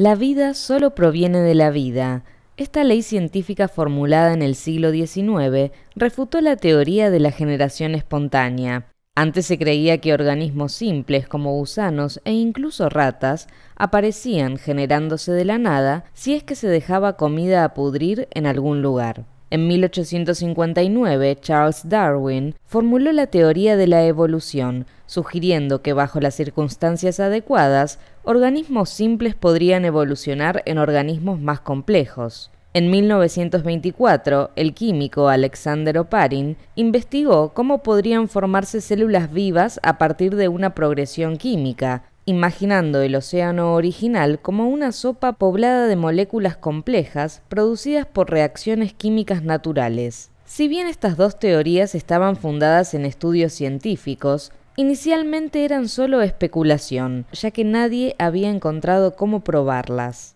La vida solo proviene de la vida. Esta ley científica formulada en el siglo XIX refutó la teoría de la generación espontánea. Antes se creía que organismos simples como gusanos e incluso ratas aparecían generándose de la nada si es que se dejaba comida a pudrir en algún lugar. En 1859, Charles Darwin formuló la teoría de la evolución, sugiriendo que bajo las circunstancias adecuadas, organismos simples podrían evolucionar en organismos más complejos. En 1924, el químico Alexander Oparin investigó cómo podrían formarse células vivas a partir de una progresión química, imaginando el océano original como una sopa poblada de moléculas complejas producidas por reacciones químicas naturales. Si bien estas dos teorías estaban fundadas en estudios científicos, inicialmente eran solo especulación, ya que nadie había encontrado cómo probarlas.